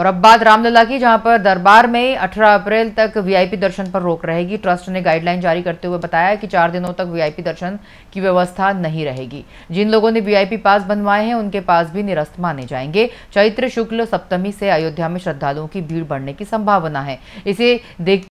और अब बात रामलला की जहां पर दरबार में 18 अप्रैल तक वीआईपी दर्शन पर रोक रहेगी ट्रस्ट ने गाइडलाइन जारी करते हुए बताया कि चार दिनों तक वीआईपी दर्शन की व्यवस्था नहीं रहेगी जिन लोगों ने वीआईपी पास बनवाए हैं उनके पास भी निरस्त माने जाएंगे चैत्र शुक्ल सप्तमी से अयोध्या में श्रद्धालुओं की भीड़ बढ़ने की संभावना है इसे देख